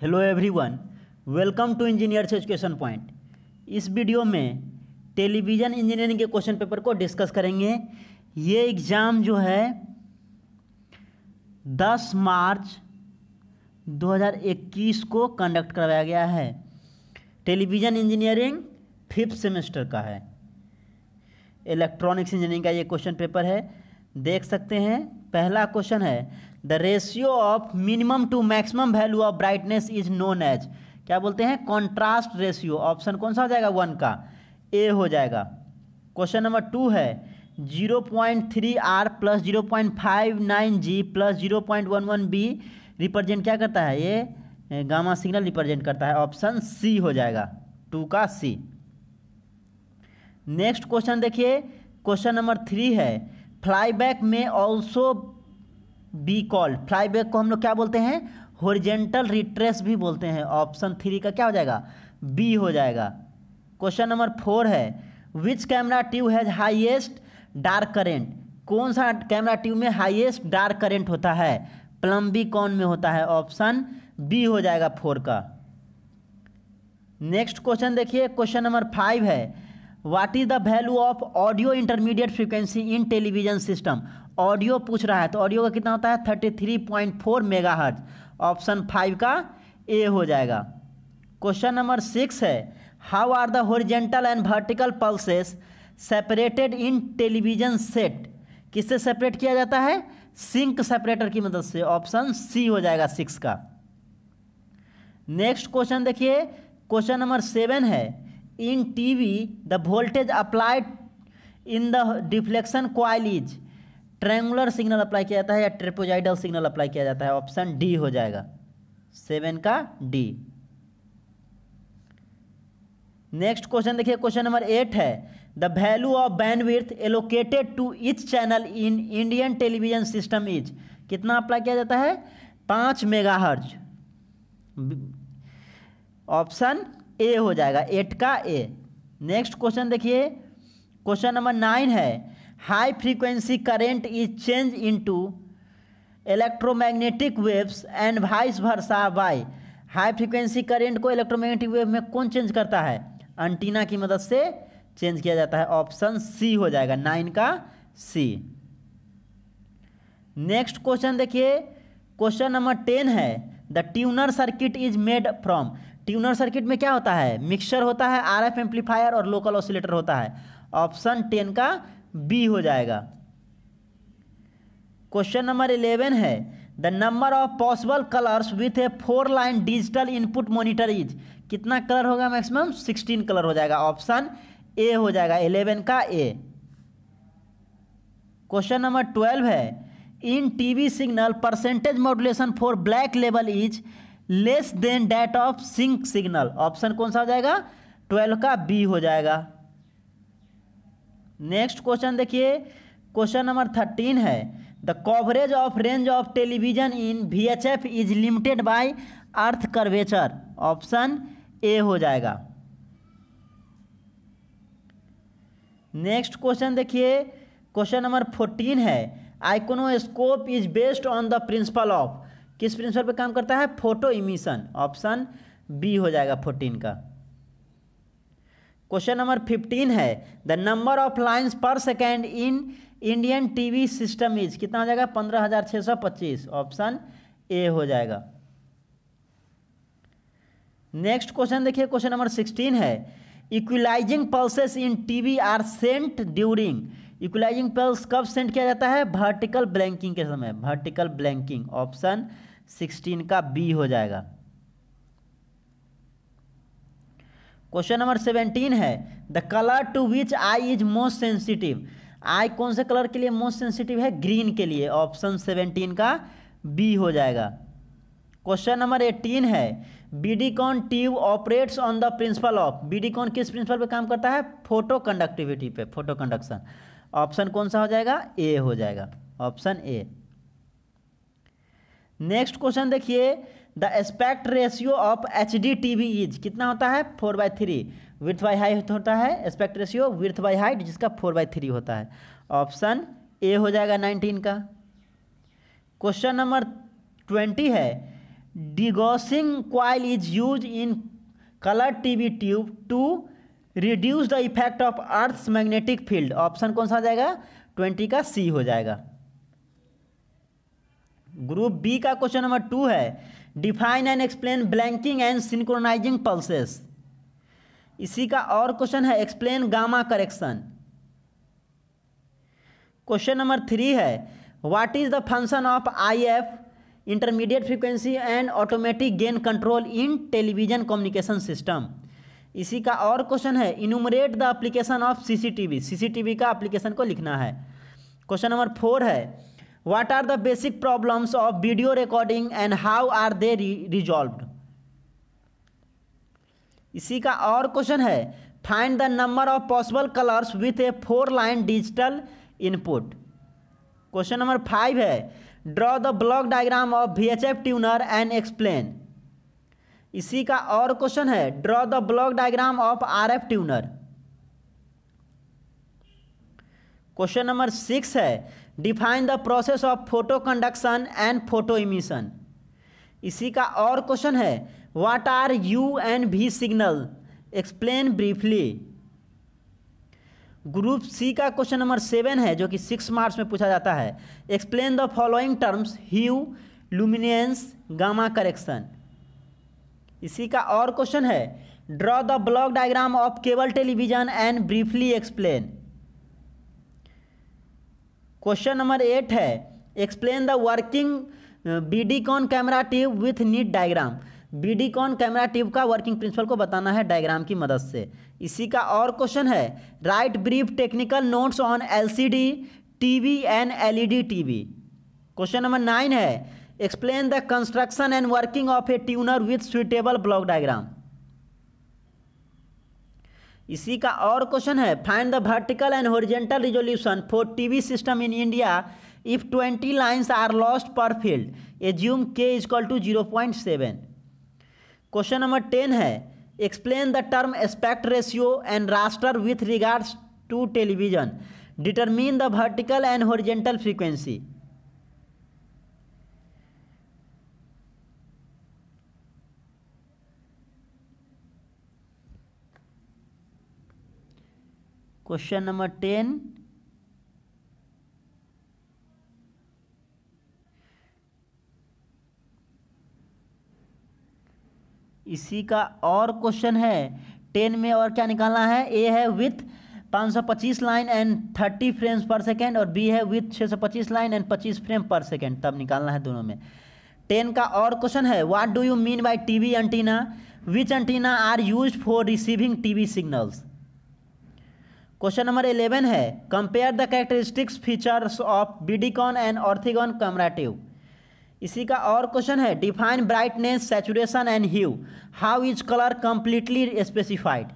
hello everyone welcome to engineers education point इस video में television engineering के question paper को डिस्कस करेंगे ये एग्ज़ाम जो है 10 मार्च 2021 को कंडक्ट करवाया गया है टेलीविज़न इंजीनियरिंग फिफ्थ सेमेस्टर का है इलेक्ट्रॉनिक्स इंजीनियरिंग का ये क्वेश्चन पेपर है देख सकते हैं पहला क्वेश्चन है the ratio of minimum to maximum value of brightness is known as क्या बोलते हैं कॉन्ट्रास्ट रेशियो ऑप्शन कौन सा हो जाएगा वन का ए हो जाएगा क्वेश्चन नंबर टू है zero point three R plus zero point five nine G plus zero point one one B represent क्या करता है ये गामा सिग्नल रिप्रेजेंट करता है ऑप्शन सी हो जाएगा टू का सी नेक्स्ट क्वेश्चन देखिए क्वेश्चन नंबर थ्री है फ्लाईबैक में also be called fly back को हम लोग क्या बोलते हैं होरिजेंटल रिट्रेस भी बोलते हैं ऑप्शन थ्री का क्या हो जाएगा बी हो जाएगा क्वेश्चन नंबर फोर है which camera tube has highest dark current कौन सा कैमरा ट्यूब में हाइएस्ट डार्क करेंट होता है प्लम्बी कौन में होता है ऑप्शन बी हो जाएगा फोर का नेक्स्ट क्वेश्चन देखिए क्वेश्चन नंबर फाइव है what is the value of audio intermediate frequency in television system audio पूछ रहा है तो ऑडियो का कितना होता है thirty three point four megahertz option five का ए हो जाएगा क्वेश्चन नंबर सिक्स है how are the horizontal and vertical pulses separated in television set किससे सेपरेट किया जाता है सिंक सेपरेटर की मदद से ऑप्शन सी हो जाएगा सिक्स का नेक्स्ट क्वेश्चन देखिए क्वेश्चन नंबर सेवन है in TV the voltage applied in the deflection coil is triangular signal apply किया जाता है या ट्रेपोजाइडल सिग्नल अप्लाई किया जाता है ऑप्शन डी हो जाएगा सेवन का डी नेक्स्ट क्वेश्चन देखिए क्वेश्चन नंबर एट है the value of bandwidth allocated to each channel in Indian television system is कितना अप्लाई किया जाता है पांच मेगाहर्ज ऑप्शन ए हो जाएगा एट का ए नेक्स्ट क्वेश्चन देखिए क्वेश्चन नंबर नाइन है high frequency current is change into electromagnetic waves and vice versa by high frequency current को इलेक्ट्रोमैग्नेटिक वेव में कौन चेंज करता है अंटीना की मदद से चेंज किया जाता है ऑप्शन सी हो जाएगा नाइन का सी नेक्स्ट क्वेश्चन देखिए क्वेश्चन नंबर टेन है the tuner circuit is made from tuner circuit में क्या होता है मिक्सर होता है आरएफ एम्पलीफायर और लोकल ऑसिलेटर होता है ऑप्शन टेन का बी हो जाएगा क्वेश्चन नंबर इलेवन है the number of possible colours with a four line digital input monitor is कितना कलर होगा मैक्सिमम सिक्सटीन कलर हो जाएगा ऑप्शन ए हो जाएगा इलेवन का ए क्वेश्चन नंबर ट्वेल्व है in TV signal percentage modulation for black level is less than that of sync signal option कौन सा हो जाएगा ट्वेल्व का बी हो जाएगा नेक्स्ट क्वेश्चन देखिए क्वेश्चन नंबर थर्टीन है the coverage of range of television in V H F is limited by earth curvature option A हो जाएगा नेक्स्ट क्वेश्चन देखिए क्वेश्चन नंबर फोर्टीन है iconoscope is based on the principle of किस principle पे काम करता है फोटो इमिशन ऑप्शन बी हो जाएगा फोर्टीन का क्वेश्चन नंबर फिफ्टीन है the number of lines per second in Indian TV system is कितना हो जाएगा पंद्रह हज़ार छः सौ पच्चीस ऑप्शन ए हो जाएगा नेक्स्ट क्वेश्चन देखिए क्वेश्चन नंबर सिक्सटीन है equalising pulses in TV are sent during equalising pulse कब सेंड किया जाता है वर्टिकल ब्लैंकिंग के समय वर्टिकल ब्लैंकिंग ऑप्शन सिक्सटीन का बी हो जाएगा क्वेश्चन नंबर सेवेंटीन है the colour to which eye is most sensitive eye कौन से कलर के लिए मोस्ट सेंसिटिव है ग्रीन के लिए ऑप्शन सेवेंटीन का बी हो जाएगा क्वेश्चन नंबर एटीन है vidicon tube operates on the principle of vidicon किस प्रिंसिपल पे काम करता है फोटो कंडक्टिविटी पे फोटो कंडक्शन ऑप्शन कौन सा हो जाएगा ए हो जाएगा ऑप्शन ए नेक्स्ट क्वेश्चन देखिए the aspect ratio of H D T V is कितना होता है four by three width by height होता है aspect ratio width by height जिसका फोर बाई थ्री होता है ऑप्शन ए हो जाएगा नाइनटीन का क्वेश्चन नंबर ट्वेंटी है degaussing coil is use in colour TV tube to reduce the effect of earth magnetic field option कौन सा आ जाएगा ट्वेंटी का सी हो जाएगा ग्रुप बी का क्वेश्चन नंबर टू है define and explain blanking and synchronising pulses इसी का और क्वेश्चन है explain gamma correction question number three है what is the function of I F intermediate frequency and automatic gain control in television communication system इसी का और question है enumerate the application of CCTV CCTV का application को लिखना है question number four है what are the basic problems of video recording and how are they resolve इसी का और क्वेश्चन है find the number of possible colours with a four line digital input question number five है draw the block diagram of V H F tuner and explain इसी का और question है draw the block diagram of R F tuner question number six है define the process of photo conduction and photo emission इसी का और question है what are U and V signal explain briefly group C का question number seven है जो कि six marks में पूछा जाता है explain the following terms hue luminance gamma correction इसी का और क्वेश्चन है draw the block diagram of cable television and briefly explain question number eight है explain the working vidicon camera tube with neat diagram vidicon camera tube का working principle को बताना है diagram की मदद से इसी का और क्वेश्चन है write brief technical notes on LCD TV and LED TV question number nine है explain the construction and working of a tuner with suitable block diagram इसी का और क्वेश्चन है find the vertical and horizontal resolution for TV system in India if twenty lines are lost per field assume K equal to zero point seven question number ten है explain the term aspect ratio and raster with regards to television determine the vertical and horizontal frequency question number ten इसी का और question है ten में और क्या निकालना है ए है with 525 line and 30 frames per second और बी है with 625 line and 25 frame per second तब निकालना है दोनों में टेन का और क्वेश्चन है what do you mean by TV antenna which antenna are use for receiving TV signals question number eleven है compare the characteristics features of vidicon and orthicon comparative इसी का और क्वेश्चन है define brightness saturation and hue how is colour completely specified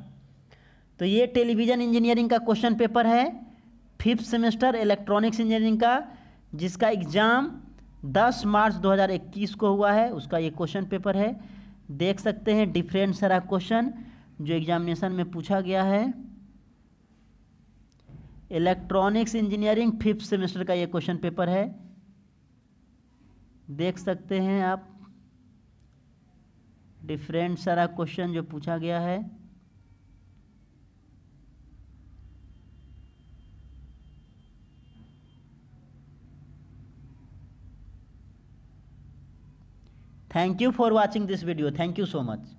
तो ये television engineering का question paper है fifth semester electronics engineering का जिसका एग्ज़ाम 10 मार्च 2021 को हुआ है उसका ये क्वेश्चन पेपर है देख सकते हैं डिफरेंट सारा क्वेश्चन जो एग्जामिनेशन में पूछा गया है इलेक्ट्रॉनिक्स इंजीनियरिंग फिफ्थ सेमेस्टर का ये क्वेश्चन पेपर है देख सकते हैं आप डिफरेंट सारा क्वेश्चन जो पूछा गया है thank you for watching this video thank you so much